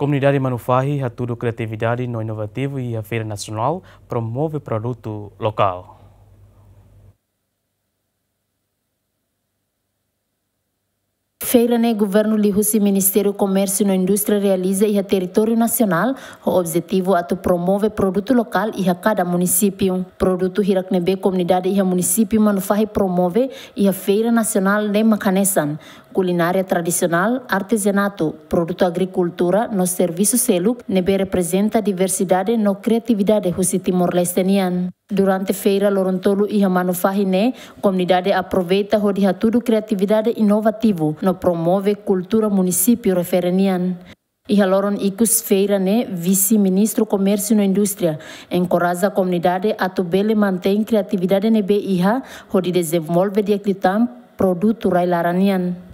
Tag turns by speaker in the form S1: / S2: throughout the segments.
S1: Comunidade Manufahi atua criatividade no inovativo e a Feira Nacional promove produto local.
S2: Feira né governo lihusi Ministério Comércio e Indústria realiza e a território nacional o objetivo é promove produto local e a cada município. Produto Hiraknebe comunidade e a município Manufahi promove e a Feira Nacional de Makanesan ...culinaria tradicional, artesanato, producto agricultura, no Serviço SELUC, nebe representa diversidade no criatividade de timor-lestenian. Durante feira Lorontolo la comunidad comunidad aproveita la tudu creatividad ...y no promove cultura municipio referenian. Y Loron Icus Feira, ne vice-ministro Comercio e Industria... encoraja a comunidad a tubele mantém creatividad nebe IHA, onde desenvolve de la railaranian.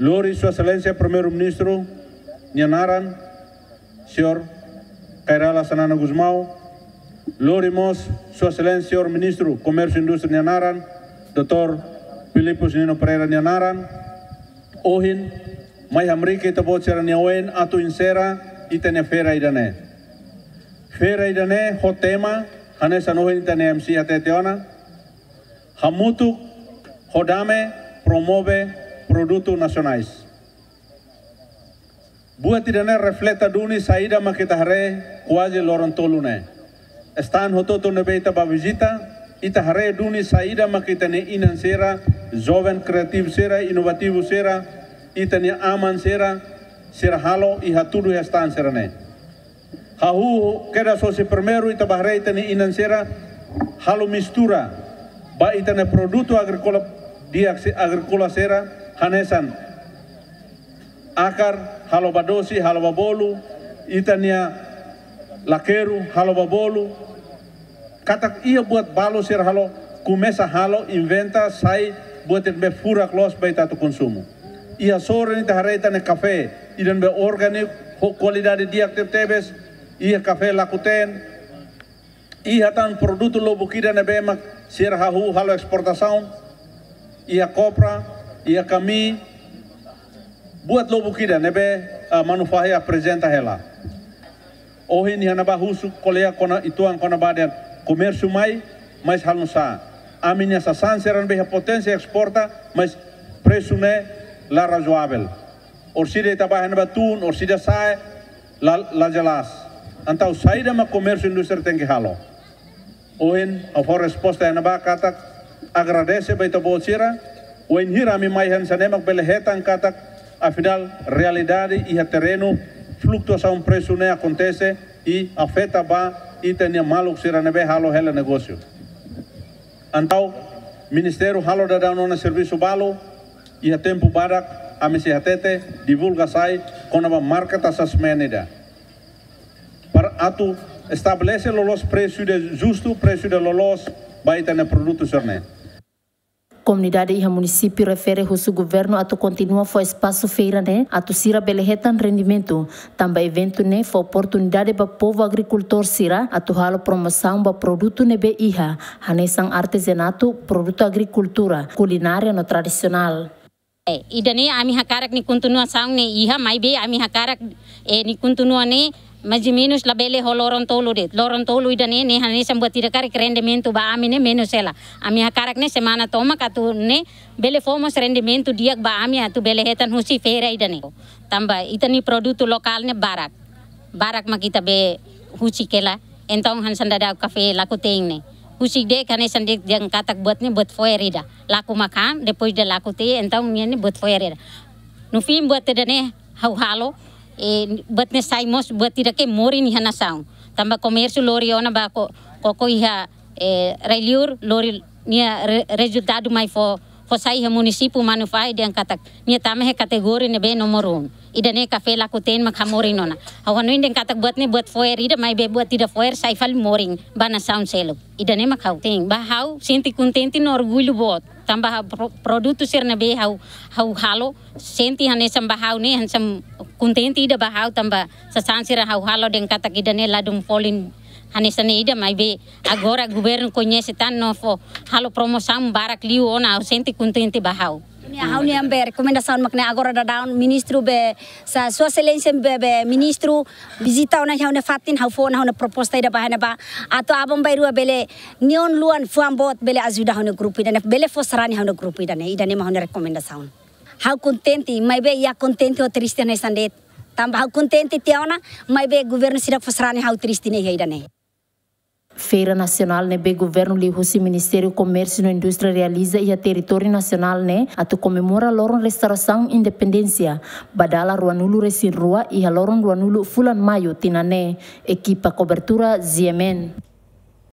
S1: Lori Sua Excelencia Primeiro Ministro Nhanaran, Sr. Kairala Sanana Guzmão, Lori Mos, Sua Excelência Sr. Ministro Comércio e Indústria Nyanaran, Dr. Filipos Nino Pereira Nhanaran, Ohin, Mai Hamrike Tabotsera Nyawen, Atu Insera, Itene Fera Idane. Fera Idane, Hotema, Hanesa Nohin Itene MC Hateteona, Hamutu, Hodame, Promove, produtos nacionais. Bua tidane refleta duni saída ma kita hare lorontolune loron tolune. Estan hototo nebeita babijita ita hare duni saída ma kita ne inan sera joven kreatif sera inovativo sera ita ne aman sera sera halo i hatudu estan ya sera ne. Hahu kera sosi primeiro ita bahre ita ne inan sera halo mistura ba ita ne produto agricola di agricola sera hanesan akar haloba dosi haloba bolu itania lakeru haloba bolu katak ia buat balu sir halo kumesa halo inventa sai buat be fura klos bay tatu konsumu. ia sore ni tahareta ne kafe idan be organik ho kualidade diak tep tebes ia kafe lakuten ia tan produtu lobukida bukida ne bemak sir hahu halo eksportasaun ia kopra ia kami buat lobu kida nebe uh, eh, manufahia presenta hela ohin hana bahusu husu kolea kona ituan kona baden komersu mai mas halunsa amin essa sanseran beha potensi eksporta mais preço né la razoável orside tabahan batun orside sae la la jelas antau saida ma halo ohin a resposta hana ba katak agradece baita bocira o enhirami mai han sanemak bele hetan katak, afinal realidade e a terreno fluxo a um preço nem acontece e afeta ba e tenia maluk sira nebe halo hela negócio. Antau ministeru halo da danona serviço balo e a tempo barak a mesihatete divulga sai conava marca tasas menida. Para atu estabelece lolos preço de justo preço de lolos baita ne produto serne.
S2: Comunidade e município refere o governo a continua foi espaço feira né a sira belehetan rendimento também evento né foi oportunidade para povo agricultor sira a halo promoção para produto be iha hanesan artesanato produto agricultura culinária no tradicional
S3: eh, idane ami hakarak ni kuntunua saung ne iha mai be ami hakarak e eh, ni kuntunua ne Maji minus la bele ho loron tolu det. Loron tolu ida ne ne hani sambuat tidak karik rendimento ba amine minus ela. Ami hakarak ne semana toma katu ne bele fomos rendimento diak ba ami atu bele hetan husi fera ida ne. Tamba itani produto lokal ne barak. Barak ma kita be husi kela. Entong han sandada kafe laku teing ne. Husi de kane sandik jang katak buat ne buat foyer ida. Laku makan depois de laku te entong ne buat foyer ida. Nufim buat ida ne hau halo e eh, batne saimos tidak ke morin hana saung tambah komersu lori ona ba ko koko iha eh, reliur lori nia re, resultado mai fo fo sai ha município manufai de katak nia tame he kategori ne be nomor idane ida ne kafe la kuten mak hamorin ona hawan katak buat ne buat foer ida mai be buat tidak foer saifal moring bana saung selo ida ne mak hau ting ba hau sinti kuntenti no orgulho bot Tambah produk ser na be hau hau halo senti hane samba hau ne han sam kuntenti ida bahau tambah tamba sasansira hau halo den kata kida ne ladung polin hane sane ida mai be agora governo setan tan novo halo promoção barak liu ona senti kuntenti bahau Haunia be recomendação makne agora da down ministro be sa sua excelência be, be ministro visita ona hauna fatin hau ne proposta ida bahana ba ato abam bai rua bele neon luan fuam bot bele ajuda ne grupo ida bele fosrani grupi grupo ida ne ida ne hauna recomendação hau kontenti mai be ia kontenti o triste na sandet tamba hau kontenti tiona mai be governo sira fosrani hau triste ne ida ne
S2: Feira Nacional, né, bem governo Lihus, Ministério Comércio e Indústria realiza e a território nacional, né, a tu comemora loron restauração independência. Badala Ruanulu Resin Rua e a loron Ruanulu Fulan Maio, Tinané, equipa cobertura Ziemen.